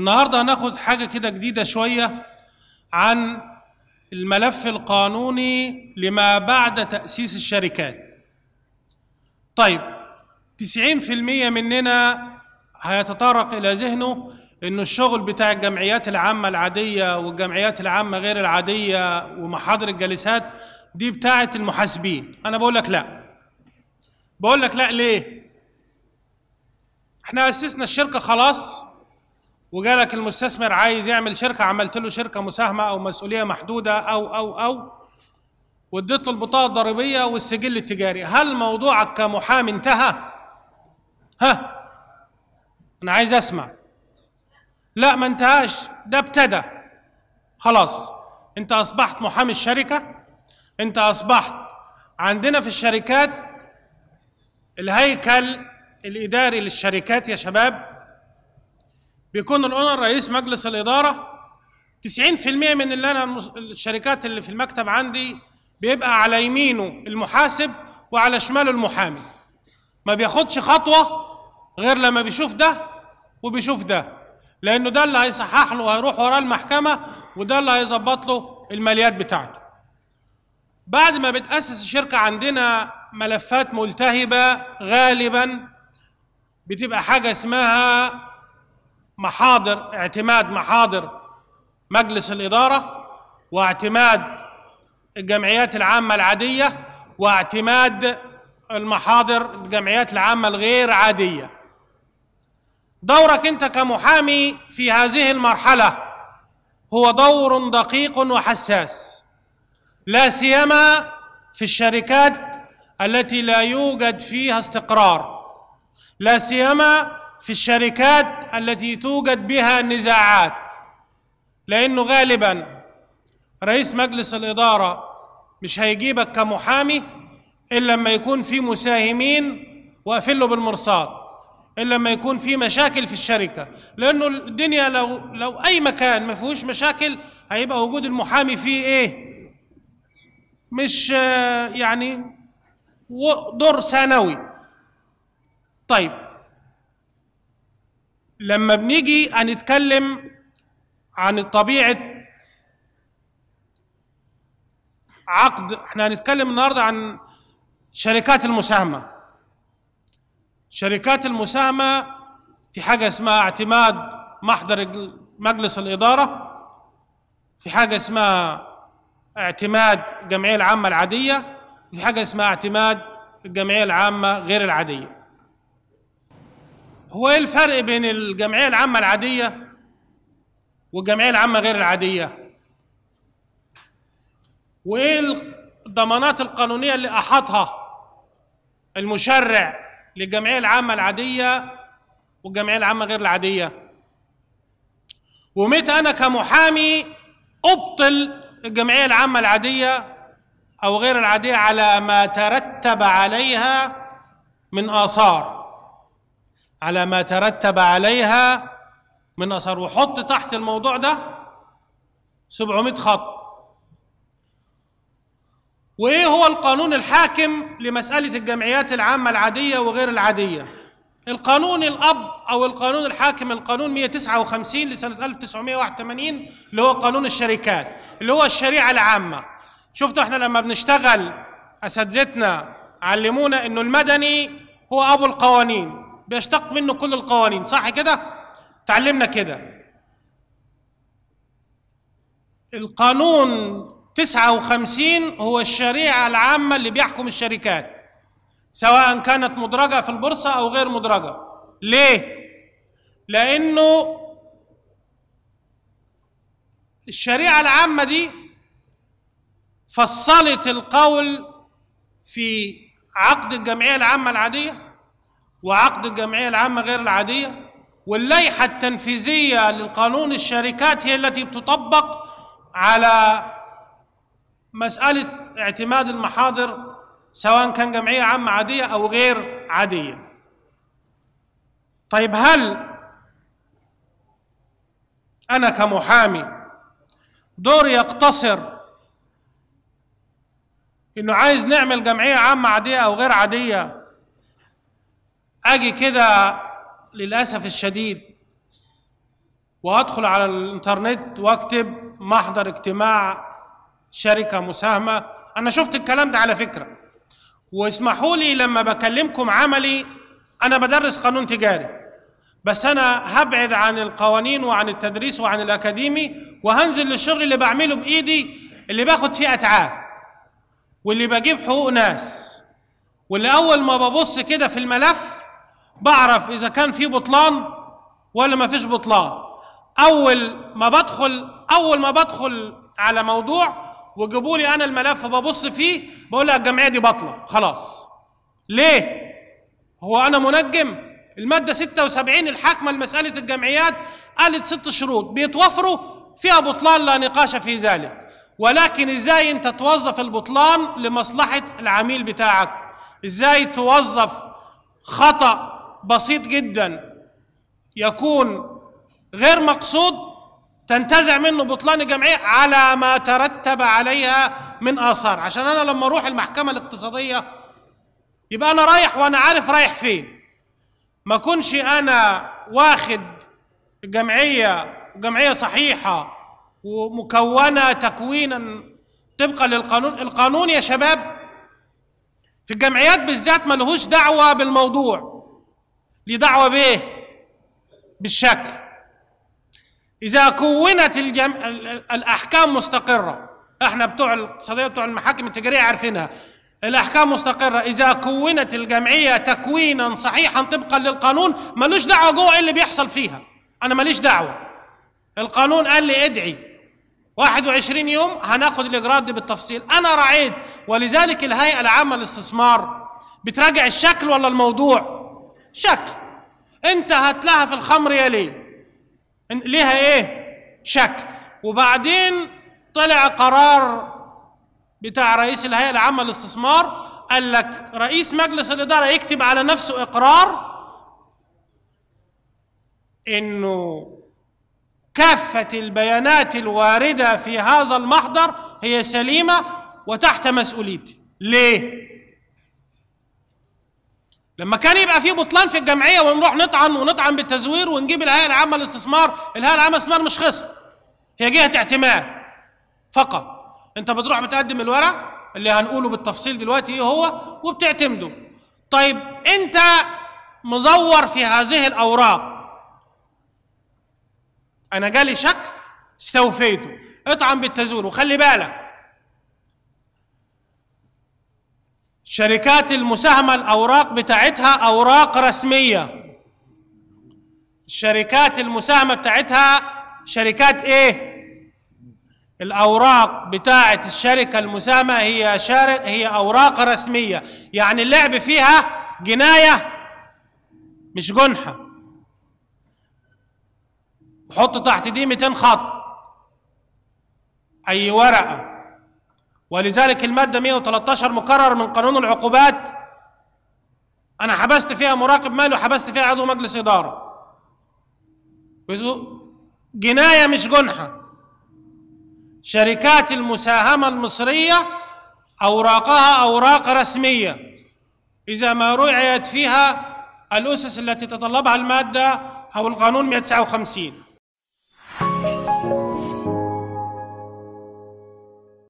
النهارده هناخد حاجه كده جديده شويه عن الملف القانوني لما بعد تاسيس الشركات طيب 90% مننا هيتطرق الى ذهنه ان الشغل بتاع الجمعيات العامه العاديه والجمعيات العامه غير العاديه ومحاضر الجلسات دي بتاعه المحاسبين انا بقول لك لا بقول لك لا ليه احنا اسسنا الشركه خلاص وجالك المستثمر عايز يعمل شركه عملت له شركه مساهمه او مسؤوليه محدوده او او او واديت له البطاقه الضريبيه والسجل التجاري هل موضوعك كمحامي انتهى ها انا عايز اسمع لا ما انتهاش ده ابتدى خلاص انت اصبحت محامي الشركه انت اصبحت عندنا في الشركات الهيكل الاداري للشركات يا شباب بيكون الاونر رئيس مجلس الاداره 90% من اللي انا الشركات اللي في المكتب عندي بيبقى على يمينه المحاسب وعلى شماله المحامي ما بياخدش خطوه غير لما بيشوف ده وبيشوف ده لانه ده اللي هيصحح له وهيروح وراه المحكمه وده اللي هيظبط له الماليات بتاعته بعد ما بتاسس الشركه عندنا ملفات ملتهبه غالبا بتبقى حاجه اسمها محاضر اعتماد محاضر مجلس الإدارة واعتماد الجمعيات العامة العادية واعتماد المحاضر الجمعيات العامة الغير عادية دورك أنت كمحامي في هذه المرحلة هو دور دقيق وحساس لا سيما في الشركات التي لا يوجد فيها استقرار لا سيما في الشركات التي توجد بها نزاعات لانه غالبا رئيس مجلس الاداره مش هيجيبك كمحامي الا لما يكون في مساهمين واقفل له بالمرصاد الا لما يكون في مشاكل في الشركه لانه الدنيا لو لو اي مكان ما فيهوش مشاكل هيبقى وجود المحامي فيه ايه مش آه، يعني دور ثانوي طيب لما بنيجي هنتكلم عن طبيعه عقد احنا هنتكلم النهارده عن شركات المساهمه شركات المساهمه في حاجه اسمها اعتماد محضر مجلس الاداره في حاجه اسمها اعتماد الجمعيه العامه العاديه في حاجه اسمها اعتماد الجمعيه العامه غير العاديه هو ايه الفرق بين الجمعيه العامه العاديه والجمعيه العامه غير العاديه وايه الضمانات القانونيه اللي احاطها المشرع للجمعيه العامه العاديه والجمعيه العامه غير العاديه ومتى انا كمحامي ابطل الجمعيه العامه العاديه او غير العاديه على ما ترتب عليها من اثار على ما ترتب عليها من اثار وحط تحت الموضوع ده 700 خط وايه هو القانون الحاكم لمساله الجمعيات العامه العاديه وغير العاديه القانون الاب او القانون الحاكم القانون 159 لسنه 1981 اللي هو قانون الشركات اللي هو الشريعه العامه شفتوا احنا لما بنشتغل اساتذتنا علمونا انه المدني هو ابو القوانين بيشتق منه كل القوانين صح كده تعلمنا كده القانون 59 هو الشريعة العامة اللي بيحكم الشركات سواء كانت مدرجة في البورصة أو غير مدرجة ليه؟ لأنه الشريعة العامة دي فصلت القول في عقد الجمعية العامة العادية وعقد الجمعية العامة غير العادية واللائحة التنفيذية للقانون الشركات هي التي بتطبق على مسألة اعتماد المحاضر سواء كان جمعية عامة عادية أو غير عادية طيب هل أنا كمحامي دوري يقتصر إنه عايز نعمل جمعية عامة عادية أو غير عادية اجي كده للاسف الشديد وادخل على الانترنت واكتب محضر اجتماع شركه مساهمه انا شفت الكلام ده على فكره واسمحوا لي لما بكلمكم عملي انا بدرس قانون تجاري بس انا هبعد عن القوانين وعن التدريس وعن الاكاديمي وهنزل للشغل اللي بعمله بايدي اللي باخد فيه اتعاب واللي بجيب حقوق ناس واللي اول ما ببص كده في الملف بعرف اذا كان في بطلان ولا ما فيش بطلان اول ما بدخل اول ما بدخل على موضوع وجيبوا لي انا الملف ببص فيه بقول لك الجمعيه دي باطله خلاص ليه هو انا منجم الماده 76 الحاكمه لمساله الجمعيات قالت ست شروط بيتوفروا فيها بطلان لا نقاش في ذلك ولكن ازاي انت توظف البطلان لمصلحه العميل بتاعك ازاي توظف خطا بسيط جدا يكون غير مقصود تنتزع منه بطلان الجمعيه على ما ترتب عليها من اثار عشان انا لما اروح المحكمه الاقتصاديه يبقى انا رايح وانا عارف رايح فين ما اكونش انا واخد الجمعيه جمعيه صحيحه ومكونه تكوينا طبقا للقانون القانون يا شباب في الجمعيات بالذات ملهوش دعوه بالموضوع ليه دعوه بايه بالشكل اذا كونت الجم... الاحكام مستقره احنا بتوع الاقتصاديه بتوع المحاكم التجاريه عارفينها الاحكام مستقره اذا كونت الجمعيه تكوينا صحيحا طبقا للقانون ملوش دعوه جوه ايه اللي بيحصل فيها انا ماليش دعوه القانون قال لي ادعي 21 يوم هناخد الاجراءات دي بالتفصيل انا رعيت ولذلك الهيئه العامه للاستثمار بتراجع الشكل ولا الموضوع شكل انت هات لها في الخمر يا ليه ليها ايه شكل وبعدين طلع قرار بتاع رئيس الهيئه العامه للاستثمار قال لك رئيس مجلس الاداره يكتب على نفسه اقرار انه كافه البيانات الوارده في هذا المحضر هي سليمه وتحت مسؤوليتي ليه لما كان يبقى في بطلان في الجمعيه ونروح نطعن ونطعن بالتزوير ونجيب الهيئه العامه للاستثمار، الهيئه العامه للاستثمار مش خصم. هي جهه اعتماد فقط. انت بتروح بتقدم الورق اللي هنقوله بالتفصيل دلوقتي ايه هو وبتعتمده. طيب انت مزور في هذه الاوراق. انا جالي شك استوفيته، اطعن بالتزوير وخلي بالك شركات المساهمة الأوراق بتاعتها أوراق رسمية شركات المساهمة بتاعتها شركات إيه؟ الأوراق بتاعة الشركة المساهمة هي شارك هي أوراق رسمية يعني اللعب فيها جناية مش جنحة حط تحت دي 200 خط أي ورقة ولذلك المادة 113 مكرر من قانون العقوبات أنا حبست فيها مراقب مالي وحبست فيها عضو مجلس إدارة جناية مش جنحة شركات المساهمة المصرية أوراقها أوراق رسمية إذا ما رعيت فيها الأسس التي تتطلبها المادة أو القانون 159